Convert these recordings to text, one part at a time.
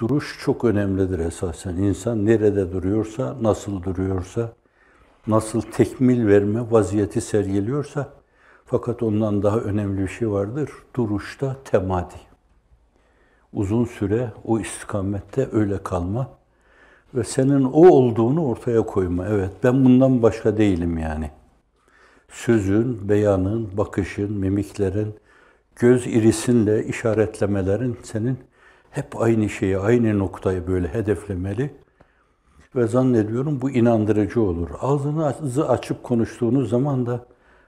duruş çok önemlidir esasen. İnsan nerede duruyorsa, nasıl duruyorsa, nasıl tekmil verme vaziyeti sergiliyorsa fakat ondan daha önemli bir şey vardır. Duruşta temadi. Uzun süre o istikamette öyle kalma ve senin o olduğunu ortaya koyma. Evet ben bundan başka değilim yani. Sözün, beyanın, bakışın, mimiklerin, göz irisinle işaretlemelerin senin hep aynı şeyi, aynı noktayı böyle hedeflemeli. Ve zannediyorum bu inandırıcı olur. Ağzınızı açıp konuştuğunuz zaman da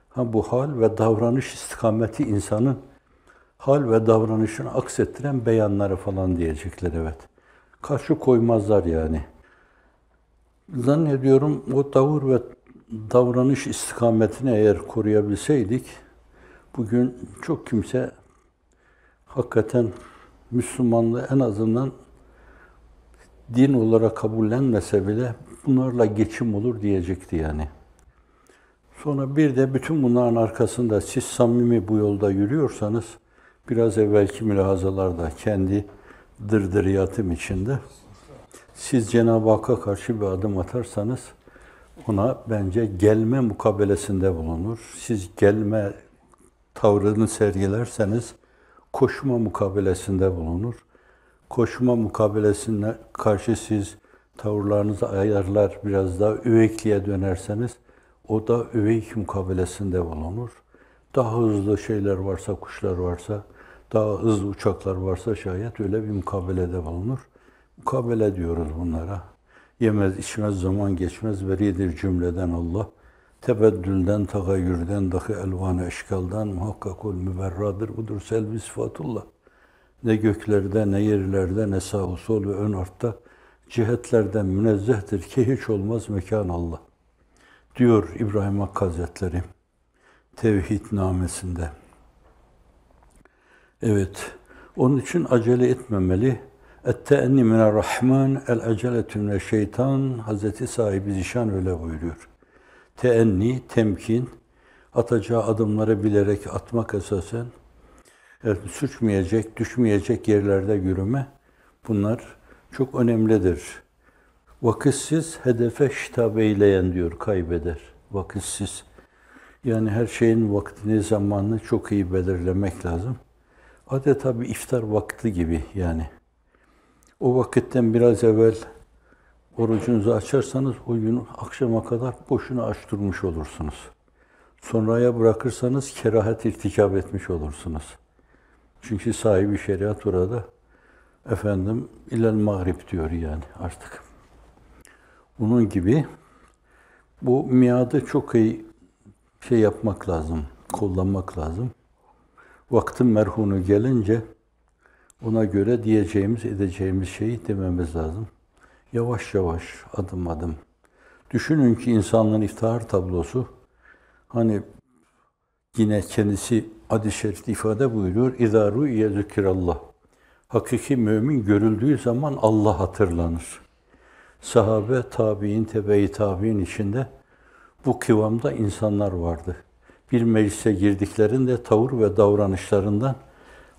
ha bu hal ve davranış istikameti insanın hal ve davranışını aksettiren beyanları falan diyecekler evet. Karşı koymazlar yani. Zannediyorum o tavır ve davranış istikametini eğer koruyabilseydik bugün çok kimse hakikaten Müslümanlığı en azından din olarak kabullenmese bile bunlarla geçim olur diyecekti yani. Sonra bir de bütün bunların arkasında siz samimi bu yolda yürüyorsanız biraz evvelki mülahazalarda kendi dırdıriyatım içinde siz Cenab-ı Hakk'a karşı bir adım atarsanız ona bence gelme mukabelesinde bulunur. Siz gelme tavrını sergilerseniz koşma mukabelesinde bulunur. Koşma mukabelesine karşı siz tavırlarınızı ayarlar, biraz daha üvekliğe dönerseniz o da üveyk mukabelesinde bulunur. Daha hızlı şeyler varsa, kuşlar varsa, daha hızlı uçaklar varsa şayet öyle bir mukabelede bulunur. Mukabele diyoruz bunlara. Yemez, içmez, zaman geçmez, veridir cümleden Allah tebeddülden, tagayyürden, dahi elvan eşkaldan muhakkakul müberradır. Budur selvi sıfatullah. Ne göklerde, ne yerlerde, ne sağ sol ve ön artta cihetlerden münezzehtir ki hiç olmaz mekan Allah. Diyor İbrahim Hakkı Hazretleri Tevhid namesinde. Evet, onun için acele etmemeli. Etteenni minar rahman el aceletü şeytan Hazreti sahibi Zişan öyle buyuruyor teenni, temkin, atacağı adımları bilerek atmak esasen, evet, suçmayacak, düşmeyecek yerlerde yürüme bunlar çok önemlidir. Vakitsiz hedefe şitab eyleyen diyor, kaybeder. Vakitsiz. Yani her şeyin vaktini, zamanını çok iyi belirlemek lazım. Adeta bir iftar vakti gibi yani. O vakitten biraz evvel Orucunuzu açarsanız o gün akşama kadar boşuna aç durmuş olursunuz. Sonraya bırakırsanız kerahat irtikap etmiş olursunuz. Çünkü sahibi şeriat orada efendim ilel mağrib diyor yani artık. Bunun gibi bu miadı çok iyi şey yapmak lazım, kullanmak lazım. Vaktin merhunu gelince ona göre diyeceğimiz, edeceğimiz şeyi dememiz lazım. Yavaş yavaş, adım adım. Düşünün ki insanların iftihar tablosu hani yine kendisi hadis-i şerifte ifade buyuruyor. اِذَا رُؤْيَ ذُكِرَ Hakiki mümin görüldüğü zaman Allah hatırlanır. Sahabe, tabi'in, tebe-i tabi'in içinde bu kıvamda insanlar vardı. Bir meclise girdiklerinde tavır ve davranışlarından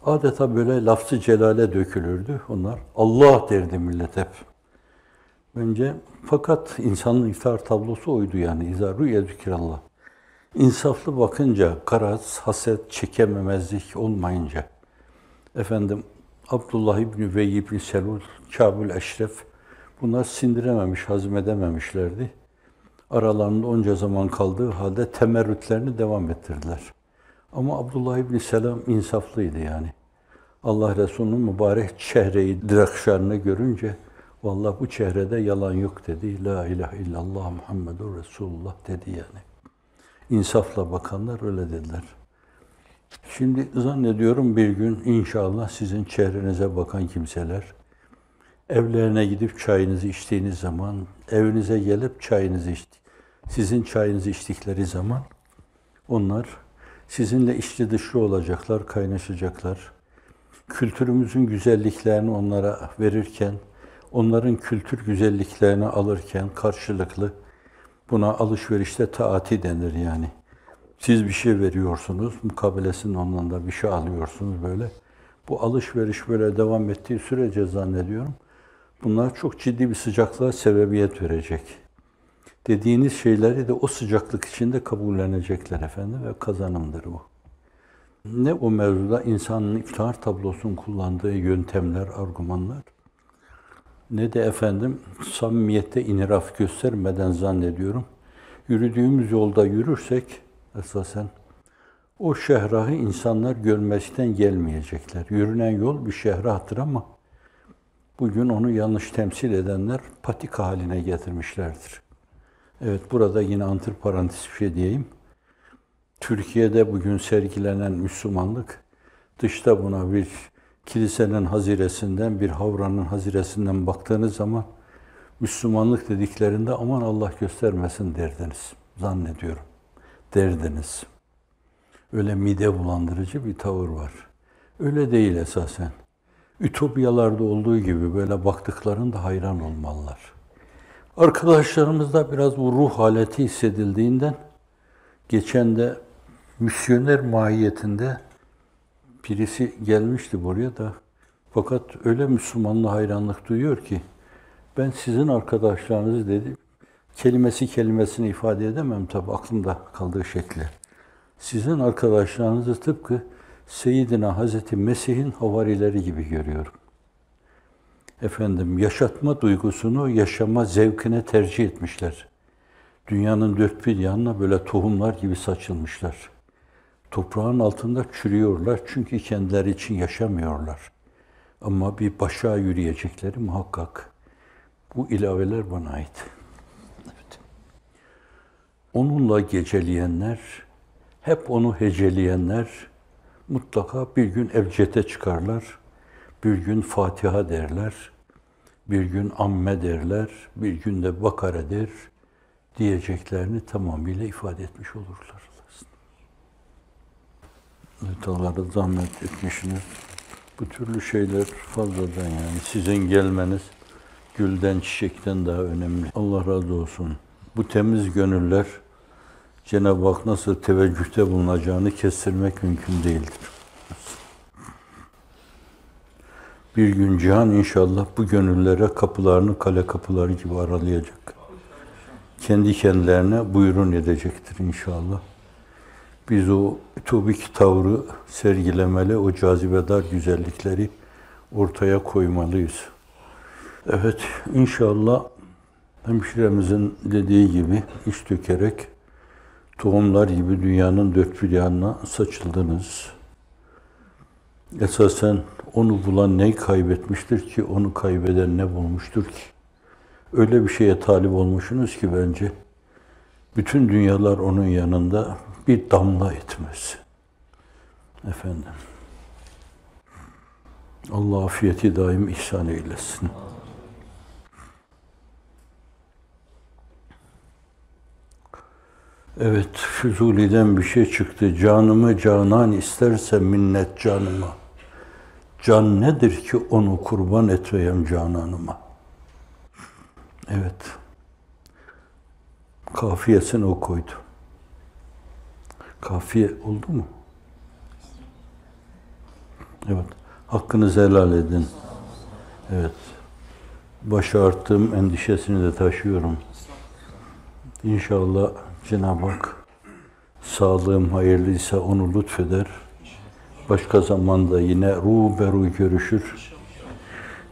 adeta böyle lafzı celale dökülürdü. Onlar Allah derdi millet hep. Bence fakat insanın iftar tablosu oydu yani. İzâ rü'ye zikrallah. İnsaflı bakınca karaz, haset, çekememezlik olmayınca efendim Abdullah İbni Übey İbni Selul, Kâbül Eşref bunlar sindirememiş, hazmedememişlerdi. Aralarında onca zaman kaldığı halde temerrütlerini devam ettirdiler. Ama Abdullah İbni Selam insaflıydı yani. Allah Resulü'nün mübarek çehreyi, direkşarını görünce Vallahi bu çehrede yalan yok dedi. La ilahe illallah Muhammedur Resulullah dedi yani. İnsafla bakanlar öyle dediler. Şimdi zannediyorum bir gün inşallah sizin çehrenize bakan kimseler evlerine gidip çayınızı içtiğiniz zaman, evinize gelip çayınızı içti, sizin çayınızı içtikleri zaman onlar sizinle içli dışlı olacaklar, kaynaşacaklar. Kültürümüzün güzelliklerini onlara verirken onların kültür güzelliklerini alırken karşılıklı buna alışverişte taati denir yani. Siz bir şey veriyorsunuz, mukabelesinin ondan da bir şey alıyorsunuz böyle. Bu alışveriş böyle devam ettiği sürece zannediyorum bunlar çok ciddi bir sıcaklığa sebebiyet verecek. Dediğiniz şeyleri de o sıcaklık içinde kabullenecekler efendim ve kazanımdır bu. Ne o mevzuda insanın iftihar tablosunu kullandığı yöntemler, argümanlar, ne de efendim samimiyette iniraf göstermeden zannediyorum. Yürüdüğümüz yolda yürürsek esasen o şehrahı insanlar görmesinden gelmeyecekler. Yürünen yol bir şehrahtır ama bugün onu yanlış temsil edenler patika haline getirmişlerdir. Evet burada yine antiparantez bir şey diyeyim. Türkiye'de bugün sergilenen Müslümanlık dışta buna bir kilisenin haziresinden, bir havranın haziresinden baktığınız zaman Müslümanlık dediklerinde aman Allah göstermesin derdiniz. Zannediyorum. Derdiniz. Öyle mide bulandırıcı bir tavır var. Öyle değil esasen. Ütopyalarda olduğu gibi böyle baktıklarında hayran olmalılar. Arkadaşlarımızda biraz bu ruh haleti hissedildiğinden geçen de misyoner mahiyetinde birisi gelmişti buraya da fakat öyle Müslümanla hayranlık duyuyor ki ben sizin arkadaşlarınız dedi. Kelimesi kelimesini ifade edemem tabi aklımda kaldığı şekli. Sizin arkadaşlarınızı tıpkı Seyyidina Hazreti Mesih'in havarileri gibi görüyorum. Efendim yaşatma duygusunu yaşama zevkine tercih etmişler. Dünyanın dört bir yanına böyle tohumlar gibi saçılmışlar. Toprağın altında çürüyorlar çünkü kendileri için yaşamıyorlar. Ama bir başa yürüyecekleri muhakkak. Bu ilaveler bana ait. Evet. Onunla geceleyenler, hep onu heceleyenler mutlaka bir gün evcete çıkarlar, bir gün Fatiha derler, bir gün amme derler, bir gün de bakara der diyeceklerini tamamıyla ifade etmiş olurlar gıdaları zahmet etmişsiniz. Bu türlü şeyler fazladan yani sizin gelmeniz gülden çiçekten daha önemli. Allah razı olsun. Bu temiz gönüller Cenab-ı Hak nasıl teveccühte bulunacağını kestirmek mümkün değildir. Bir gün cihan inşallah bu gönüllere kapılarını kale kapıları gibi aralayacak. Kendi kendilerine buyurun edecektir inşallah. Biz o ütopik tavrı sergilemeli, o cazibedar güzellikleri ortaya koymalıyız. Evet, inşallah hemşiremizin dediği gibi iş dökerek tohumlar gibi dünyanın dört bir yanına saçıldınız. Esasen onu bulan neyi kaybetmiştir ki, onu kaybeden ne bulmuştur ki? Öyle bir şeye talip olmuşsunuz ki bence bütün dünyalar onun yanında bir damla etmez. Efendim. Allah afiyeti daim ihsan eylesin. Evet, Füzuli'den bir şey çıktı. Canımı canan isterse minnet canıma. Can nedir ki onu kurban etmeyem cananıma? Evet. Kafiyesini o koydu. Kafiye oldu mu? Evet. Hakkınızı helal edin. Evet. Baş arttım endişesini de taşıyorum. İnşallah Cenab-ı Hak sağlığım hayırlıysa onu lütfeder. Başka zamanda yine ruh beru görüşür.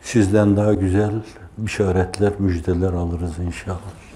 Sizden daha güzel bişaretler, müjdeler alırız inşallah.